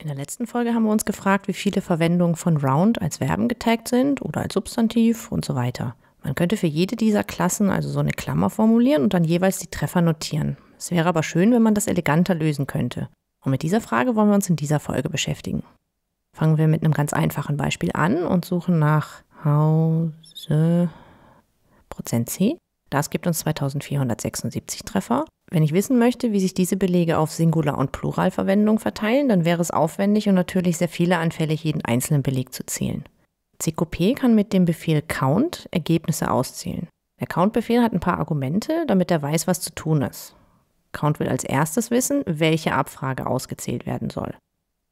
In der letzten Folge haben wir uns gefragt, wie viele Verwendungen von Round als Verben getaggt sind oder als Substantiv und so weiter. Man könnte für jede dieser Klassen also so eine Klammer formulieren und dann jeweils die Treffer notieren. Es wäre aber schön, wenn man das eleganter lösen könnte. Und mit dieser Frage wollen wir uns in dieser Folge beschäftigen. Fangen wir mit einem ganz einfachen Beispiel an und suchen nach Hause Prozent C. Das gibt uns 2476 Treffer wenn ich wissen möchte, wie sich diese Belege auf Singular- und Pluralverwendung verteilen, dann wäre es aufwendig und natürlich sehr fehleranfällig, jeden einzelnen Beleg zu zählen. CQP kann mit dem Befehl count Ergebnisse auszählen. Der count-Befehl hat ein paar Argumente, damit er weiß, was zu tun ist. Count will als erstes wissen, welche Abfrage ausgezählt werden soll.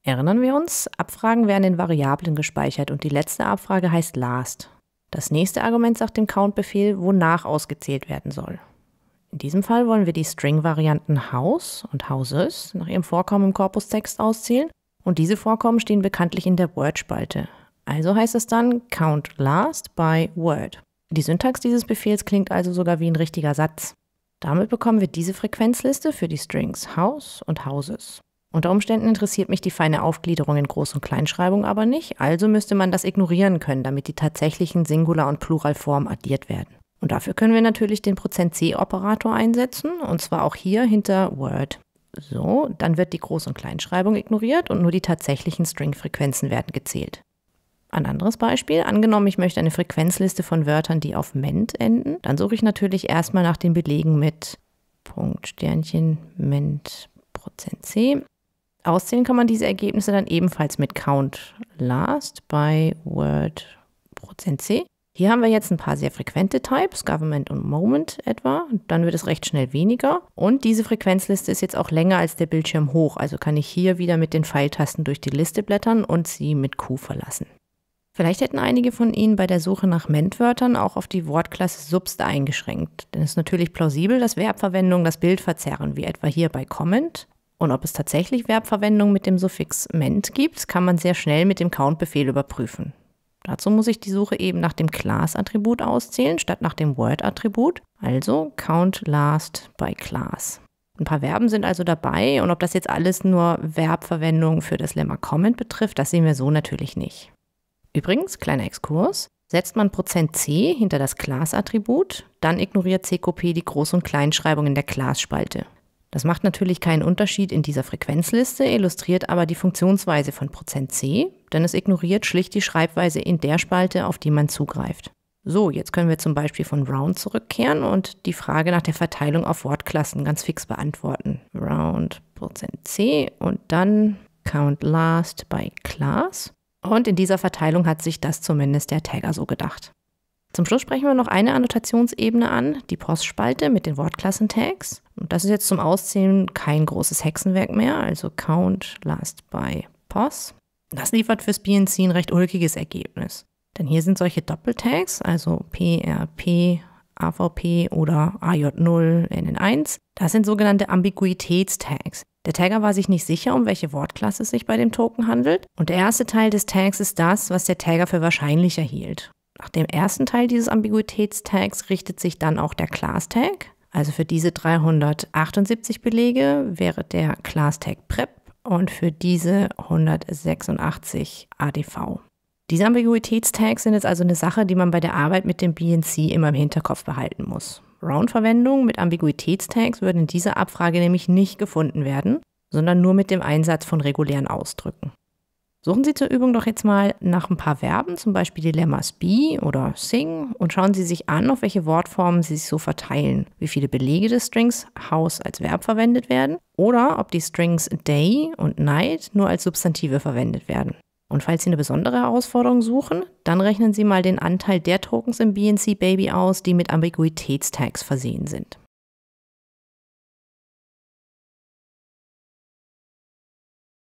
Erinnern wir uns, Abfragen werden in Variablen gespeichert und die letzte Abfrage heißt last. Das nächste Argument sagt dem count-Befehl, wonach ausgezählt werden soll. In diesem Fall wollen wir die String-Varianten House und Houses nach ihrem Vorkommen im Korpustext auszählen und diese Vorkommen stehen bekanntlich in der Word-Spalte. Also heißt es dann count last by word. Die Syntax dieses Befehls klingt also sogar wie ein richtiger Satz. Damit bekommen wir diese Frequenzliste für die Strings House und Houses. Unter Umständen interessiert mich die feine Aufgliederung in Groß- und Kleinschreibung aber nicht, also müsste man das ignorieren können, damit die tatsächlichen Singular- und Pluralformen addiert werden. Und dafür können wir natürlich den Prozent %c-Operator einsetzen, und zwar auch hier hinter Word. So, dann wird die Groß- und Kleinschreibung ignoriert und nur die tatsächlichen Stringfrequenzen werden gezählt. Ein anderes Beispiel, angenommen, ich möchte eine Frequenzliste von Wörtern, die auf ment enden, dann suche ich natürlich erstmal nach den Belegen mit Punkt, Sternchen, ment, Prozent %c. Auszählen kann man diese Ergebnisse dann ebenfalls mit count last bei word Prozent %c hier haben wir jetzt ein paar sehr frequente Types, Government und Moment etwa. Dann wird es recht schnell weniger. Und diese Frequenzliste ist jetzt auch länger als der Bildschirm hoch. Also kann ich hier wieder mit den Pfeiltasten durch die Liste blättern und sie mit Q verlassen. Vielleicht hätten einige von Ihnen bei der Suche nach Ment-Wörtern auch auf die Wortklasse Subst eingeschränkt. Denn es ist natürlich plausibel, dass Verbverwendungen das Bild verzerren, wie etwa hier bei Comment. Und ob es tatsächlich Verbverwendungen mit dem Suffix ment gibt, kann man sehr schnell mit dem Count-Befehl überprüfen. Dazu muss ich die Suche eben nach dem Class-Attribut auszählen, statt nach dem Word-Attribut. Also count last by class. Ein paar Verben sind also dabei und ob das jetzt alles nur Verbverwendung für das Lemma Comment betrifft, das sehen wir so natürlich nicht. Übrigens, kleiner Exkurs, setzt man %c hinter das Class-Attribut, dann ignoriert CQP die Groß- und Kleinschreibung in der Class-Spalte. Das macht natürlich keinen Unterschied in dieser Frequenzliste, illustriert aber die Funktionsweise von Prozent %c, denn es ignoriert schlicht die Schreibweise in der Spalte, auf die man zugreift. So, jetzt können wir zum Beispiel von Round zurückkehren und die Frage nach der Verteilung auf Wortklassen ganz fix beantworten. Round Prozent %c und dann Count Last by Class. Und in dieser Verteilung hat sich das zumindest der Tagger so gedacht. Zum Schluss sprechen wir noch eine Annotationsebene an, die Postspalte mit den Wortklassentags. Und das ist jetzt zum Auszählen kein großes Hexenwerk mehr, also Count Last by Pos. Das liefert fürs BNC ein recht ulkiges Ergebnis. Denn hier sind solche Doppeltags, also PRP, AVP oder AJ0, NN1. Das sind sogenannte Ambiguitätstags. Der Tagger war sich nicht sicher, um welche Wortklasse es sich bei dem Token handelt. Und der erste Teil des Tags ist das, was der Tagger für wahrscheinlicher hielt. Nach dem ersten Teil dieses Ambiguitätstags richtet sich dann auch der Class-Tag. Also für diese 378 Belege wäre der Class-Tag PREP und für diese 186 ADV. Diese Ambiguitätstags sind jetzt also eine Sache, die man bei der Arbeit mit dem BNC immer im Hinterkopf behalten muss. Round-Verwendungen mit Ambiguitätstags würden in dieser Abfrage nämlich nicht gefunden werden, sondern nur mit dem Einsatz von regulären Ausdrücken. Suchen Sie zur Übung doch jetzt mal nach ein paar Verben, zum Beispiel die Lemmas be oder sing, und schauen Sie sich an, auf welche Wortformen sie sich so verteilen, wie viele Belege des Strings house als Verb verwendet werden oder ob die Strings day und night nur als Substantive verwendet werden. Und falls Sie eine besondere Herausforderung suchen, dann rechnen Sie mal den Anteil der Tokens im BNC Baby aus, die mit Ambiguitätstags versehen sind.